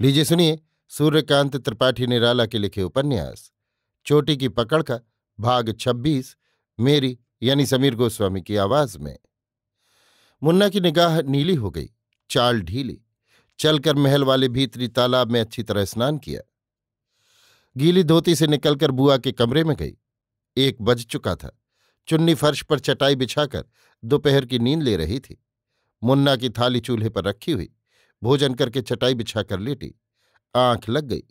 लीजिए सुनिए सूर्यकांत त्रिपाठी निराला के लिखे उपन्यास चोटी की पकड़ का भाग 26 मेरी यानी समीर गोस्वामी की आवाज में मुन्ना की निगाह नीली हो गई चाल ढीली चलकर महल वाले भीतरी तालाब में अच्छी तरह स्नान किया गीली धोती से निकलकर बुआ के कमरे में गई एक बज चुका था चुन्नी फर्श पर चटाई बिछाकर दोपहर की नींद ले रही थी मुन्ना की थाली चूल्हे पर रखी हुई भोजन करके चटाई बिछा कर लेटी आंख लग गई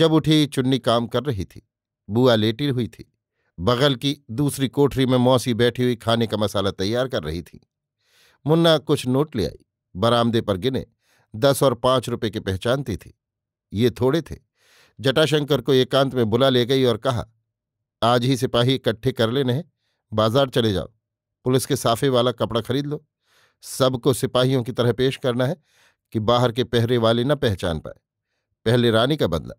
जब उठी चुन्नी काम कर रही थी बुआ लेटी हुई थी बगल की दूसरी कोठरी में मौसी बैठी हुई खाने का मसाला तैयार कर रही थी मुन्ना कुछ नोट ले आई बरामदे पर गिने दस और पांच रुपए की पहचानती थी ये थोड़े थे जटाशंकर को एकांत में बुला ले गई और कहा आज ही सिपाही इकट्ठे कर लेने हैं बाजार चले जाओ पुलिस के साफे वाला कपड़ा खरीद लो सबको सिपाहियों की तरह पेश करना है कि बाहर के पहरे वाले न पहचान पाए पहले रानी का बदला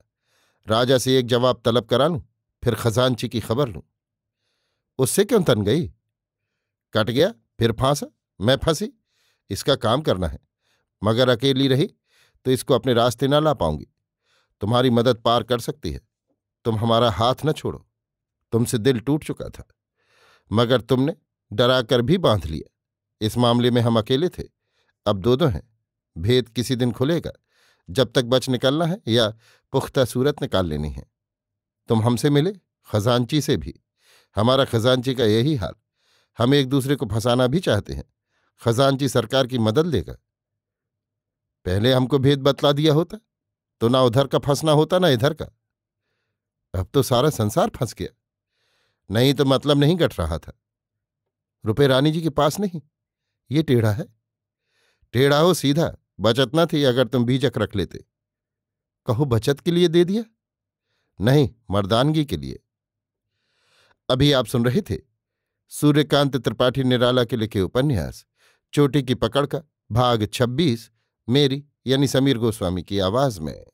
राजा से एक जवाब तलब करा लूं फिर खजानची की खबर लूं उससे क्यों तन गई कट गया फिर फांसा मैं फंसी इसका काम करना है मगर अकेली रही तो इसको अपने रास्ते ना ला पाऊंगी तुम्हारी मदद पार कर सकती है तुम हमारा हाथ न छोड़ो तुमसे दिल टूट चुका था मगर तुमने डरा कर भी बांध लिया इस मामले में हम अकेले थे अब दो दो हैं भेद किसी दिन खुलेगा जब तक बच निकलना है या पुख्ता सूरत निकाल लेनी है तुम हमसे मिले खजानची से भी हमारा खजानची का यही हाल हम एक दूसरे को फंसाना भी चाहते हैं खजानची सरकार की मदद लेगा पहले हमको भेद बतला दिया होता तो ना उधर का फंसना होता ना इधर का अब तो सारा संसार फंस गया नहीं तो मतलब नहीं कट रहा था रुपये रानी जी के पास नहीं ये टेढ़ा है टेढ़ा हो सीधा बचत ना थी अगर तुम बीजक रख लेते कहो बचत के लिए दे दिया नहीं मर्दानगी के लिए अभी आप सुन रहे थे सूर्यकांत त्रिपाठी निराला के लिखे उपन्यास चोटी की पकड़ का भाग 26 मेरी यानी समीर गोस्वामी की आवाज में